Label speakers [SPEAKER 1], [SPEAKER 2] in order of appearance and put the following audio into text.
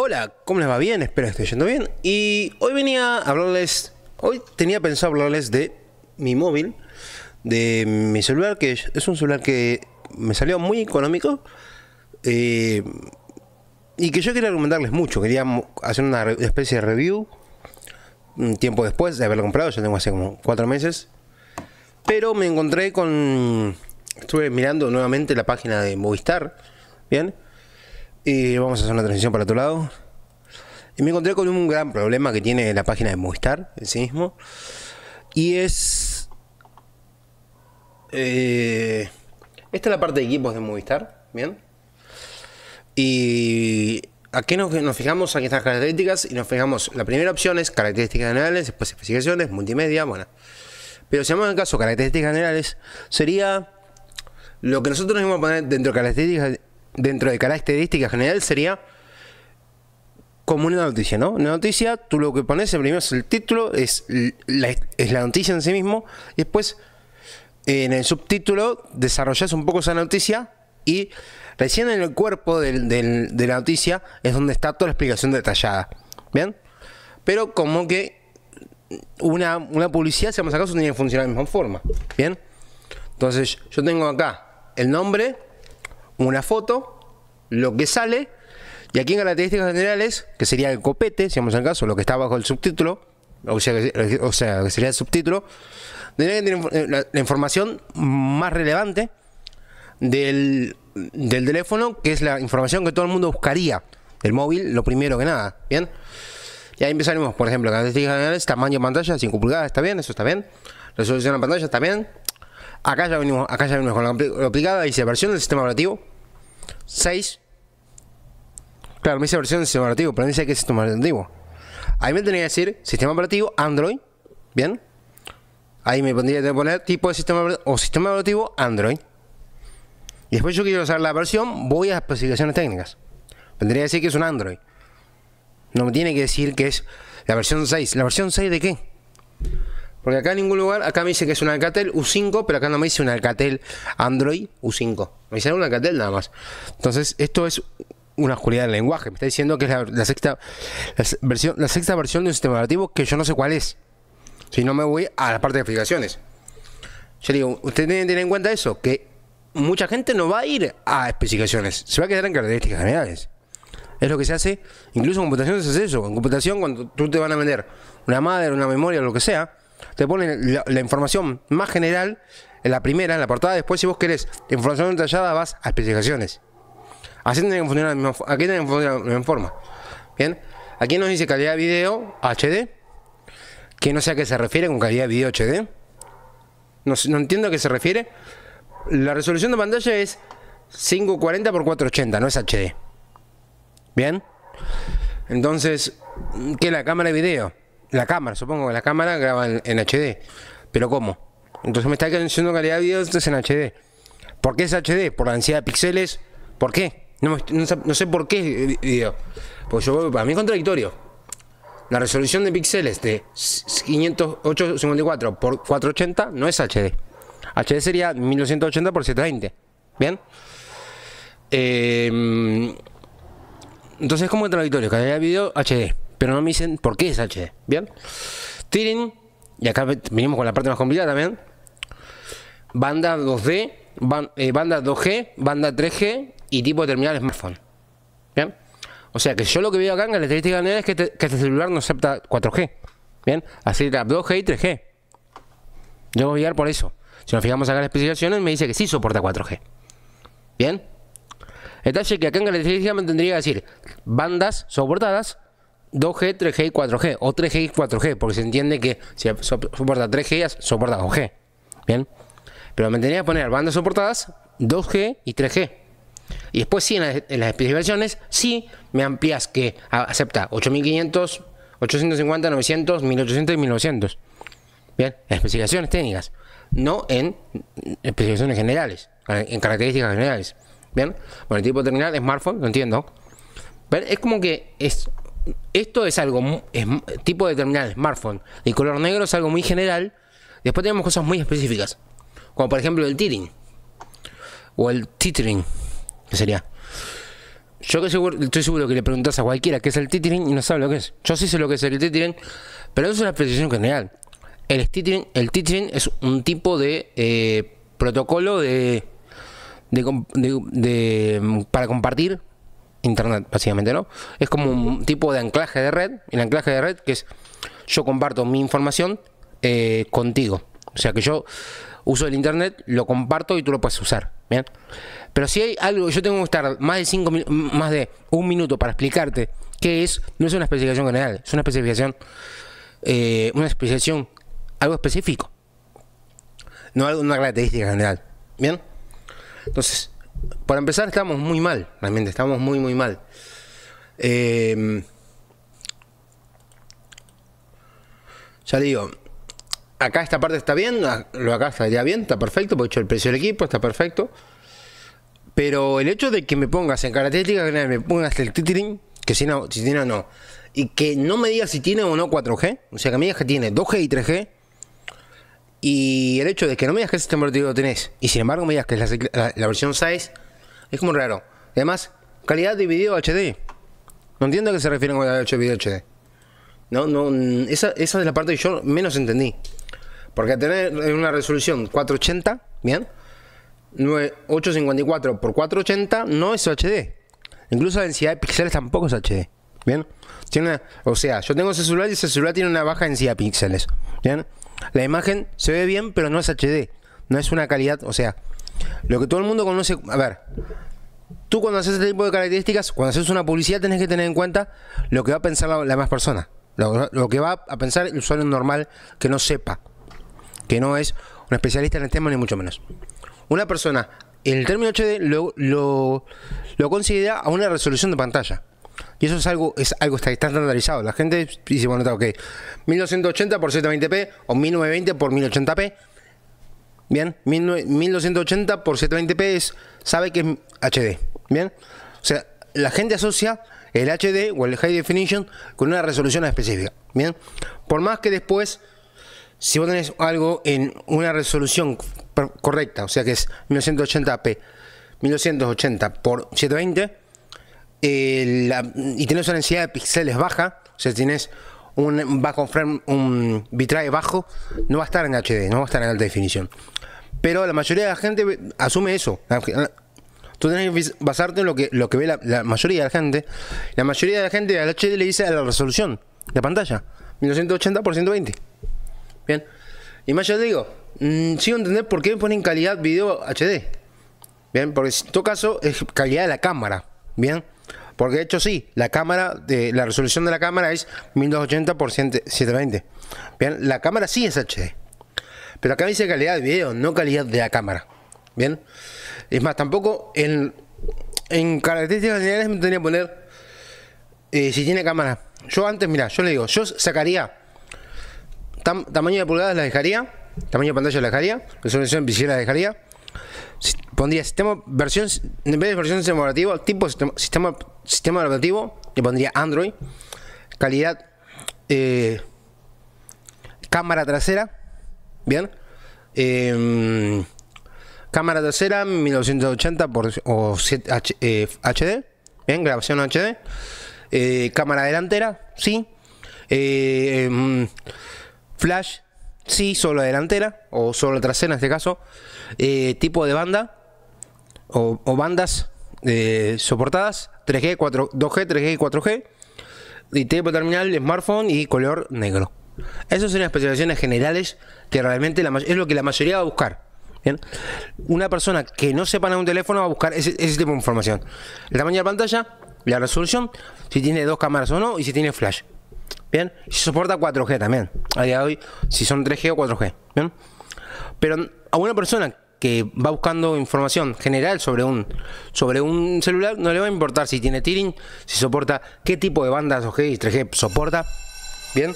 [SPEAKER 1] Hola, ¿cómo les va? Bien, espero que esté yendo bien. Y hoy venía a hablarles, hoy tenía pensado hablarles de mi móvil, de mi celular, que es un celular que me salió muy económico. Eh, y que yo quería recomendarles mucho, quería hacer una especie de review un tiempo después de haberlo comprado, ya tengo hace como cuatro meses. Pero me encontré con... Estuve mirando nuevamente la página de Movistar, ¿bien? Y vamos a hacer una transición para otro lado. Y me encontré con un gran problema que tiene la página de Movistar en sí mismo. Y es. Eh, esta es la parte de equipos de Movistar. Bien. Y aquí nos, nos fijamos aquí las características y nos fijamos, la primera opción es características generales, después especificaciones, multimedia, bueno. Pero si vamos en caso características generales, sería lo que nosotros nos vamos a poner dentro de características, dentro de características general sería como una noticia, ¿no? Una noticia, tú lo que pones primero es el título, es la, noticia en sí mismo, y después eh, en el subtítulo desarrollas un poco esa noticia y recién en el cuerpo de la noticia es donde está toda la explicación detallada, ¿bien? Pero como que una, una publicidad, si vamos a caso, tiene que funcionar de la misma forma, ¿bien? Entonces yo tengo acá el nombre, una foto, lo que sale, y aquí en características generales, que sería el copete, si vamos al caso, lo que está bajo el subtítulo, o sea, que sería el subtítulo, que tener la, información más relevante del, teléfono, que es la información que todo el mundo buscaría, del móvil, lo primero que nada, ¿bien? Y ahí empezaremos, por ejemplo, características generales, tamaño de pantalla, 5 pulgadas, está bien, eso está bien. Resolución de pantalla, está bien. Acá ya venimos, acá ya venimos con la aplicada, dice versión del sistema operativo, 6. Claro, me dice versión de sistema operativo, pero no dice es sistema operativo. Ahí me tendría que decir sistema operativo Android. Bien. Ahí me pondría que poner tipo de sistema o sistema operativo Android. Y después yo quiero usar la versión, voy a especificaciones técnicas. Me tendría que decir que es un Android. No me tiene que decir que es la versión 6. ¿La versión 6 de qué? Porque acá en ningún lugar, acá me dice que es un Alcatel U5, pero acá no me dice un Alcatel Android U5. Me dice un Alcatel nada más. Entonces, esto es una oscuridad del lenguaje. Me está diciendo que es la, sexta versión, la sexta versión de un sistema operativo que yo no sé cuál es. Si no me voy a la parte de aplicaciones. Yo digo, ustedes tienen que tener en cuenta eso, que mucha gente no va a ir a especificaciones, se va a quedar en características generales. Es lo que se hace, incluso en computación se hace eso. En computación, cuando tú te van a vender una madre, una memoria, lo que sea, te ponen la, información más general en la primera, en la portada. Después, si vos querés información detallada, vas a especificaciones. Así tienen que funcionar aquí la misma forma. Bien, aquí nos dice calidad de video HD. Que no sé a qué se refiere con calidad de video HD. No, no entiendo a qué se refiere. La resolución de pantalla es 540 x 480, no es HD. Bien, entonces, ¿qué es la cámara de video? La cámara, supongo que la cámara graba en, HD. Pero ¿cómo? Entonces me está diciendo calidad de video, entonces en HD. ¿Por qué es HD? ¿Por la cantidad de píxeles? ¿Por qué? No, sé por qué video. pues yo, para mí es contradictorio. La resolución de píxeles de 508.54 por 480 no es HD. HD sería 1280 por 720. ¿Bien? Eh, entonces es como contradictorio. Calidad de video HD pero no me dicen por qué es HD. Bien. Tiring, y acá venimos con la parte más complicada también, banda 2D, eh, banda 2G, banda 3G y tipo de terminal smartphone. Bien. O sea que yo lo que veo acá en la estadística es este, que, este celular no acepta 4G. Bien. Así la 2G y 3G. voy a guiar por eso. Si nos fijamos acá en las especificaciones, me dice que sí soporta 4G. Bien. Detalle que acá en la estadística me tendría que decir bandas soportadas 2G, 3G y 4G, o 3G y 4G, porque se entiende que si soporta 3G, soporta 2G. Bien, pero me tendría que poner bandas soportadas 2G y 3G. Y después, sí, en las, especificaciones, sí me amplías que acepta 8500, 850, 900, 1800 y 1900. Bien, especificaciones técnicas, no en especificaciones generales, en características generales. Bien, bueno, el tipo de terminal, smartphone, lo entiendo. Pero es como que es esto es algo, es, tipo de terminal, smartphone, El color negro es algo muy general. Después tenemos cosas muy específicas, como por ejemplo el teething o el teetering. que sería. Yo que seguro, estoy seguro que le preguntas a cualquiera Que es el teetering y no sabe lo que es. Yo sí sé lo que es el teetering, pero eso es una precisión general. El teetering, el es un tipo de eh, protocolo de, mm, para compartir Internet, básicamente, ¿no? Es como un tipo de anclaje de red, el anclaje de red que es yo comparto mi información eh, contigo. O sea que yo uso el Internet, lo comparto y tú lo puedes usar. ¿bien? Pero si hay algo, yo tengo que estar más de, cinco, más de un minuto para explicarte qué es, no es una especificación general, es una especificación, eh, una especificación, algo específico. No una característica general. ¿Bien? Entonces, para empezar, estamos muy mal, realmente, estamos muy, muy mal. Eh, ya digo, acá esta parte está bien, ah, lo acá estaría bien, está perfecto, por hecho el precio del equipo, está perfecto. Pero el hecho de que me pongas en características, que me pongas el titling, que si, no, si tiene o no, y que no me digas si tiene o no 4G, o sea que me digas que tiene 2G y 3G, y el hecho de que no me digas que el sistema operativo lo tenés y sin embargo me digas que es la, versión 6 es como raro. Además, calidad de video HD. No entiendo a qué se refieren con el video HD. No, no, mm, esa, es la parte que yo menos entendí. Porque tener una resolución 480, ¿bien? 854 por 480 no es HD. Incluso la densidad de píxeles tampoco es HD. ¿Bien? Tiene, o sea, yo tengo ese celular y ese celular tiene una baja en de píxeles. ¿Bien? La imagen se ve bien, pero no es HD. No es una calidad, o sea, lo que todo el mundo conoce. A ver, tú cuando haces este tipo de características, cuando haces una publicidad, tenés que tener en cuenta lo que va a pensar la, más persona. Lo, que va a pensar el usuario normal que no sepa, que no es un especialista en el tema, ni mucho menos. Una persona, el término HD lo considera a una resolución de pantalla. Y eso es algo, es algo que está estandarizado. La gente dice, bueno, está ok. 1280 por 720p o 1920 por 1080p. Bien, 1280 por 720p es, sabe que es HD. Bien, o sea, la gente asocia el HD o el High Definition con una resolución específica. Bien, por más que después, si vos tenés algo en una resolución correcta, o sea que es 1980p, 1280 por 720, y tenés una densidad de píxeles baja, o sea, tienes un bajo frame, un bitrae bajo, no va a estar en HD, no va a estar en alta definición. Pero la mayoría de la gente asume eso. Ah, tú tenés que basarte en lo que, lo que ve la, mayoría de la gente. La mayoría de la gente al HD le dice a la resolución de pantalla. 1980 por 120. Bien. Y más yo te digo, sigo entender por qué me ponen calidad video HD. Bien, porque en todo caso es calidad de la cámara. Bien. Porque de hecho sí, la cámara, de, la resolución de la cámara es 1280 x 720. Bien, la cámara sí es HD. Pero acá dice calidad de video, no calidad de la cámara. Bien. Es más, tampoco en, características generales me tendría que poner eh, si tiene cámara. Yo antes, mira, yo le digo, yo sacaría tamaño de pulgadas la dejaría, tamaño de pantalla la dejaría, resolución de la dejaría, pondría sistema versión, en vez de versión sistema operativo, tipo sistema, sistema, operativo, Que pondría Android, calidad, eh, cámara trasera, bien, em, cámara trasera 1980 por, o HD, eh, bien, grabación HD, eh, cámara delantera, sí, em, flash, sí, solo delantera o solo trasera en este caso, tipo de banda, o, bandas eh, soportadas 3G, 4, 2G, 3G y 4G. Y tipo terminal, smartphone y color negro. Esas son las especificaciones generales que realmente es lo que la mayoría va a buscar. Una persona que no sepa nada de un teléfono va a buscar ese, tipo de información. El tamaño de pantalla, la resolución, si tiene dos cámaras o no y si tiene flash. Bien, si soporta 4G también. A día de hoy, si son 3G o 4G. pero a una persona que va buscando información general sobre un, sobre un celular, no le va a importar si tiene TIRING. si soporta, qué tipo de bandas o y 3G soporta. Bien.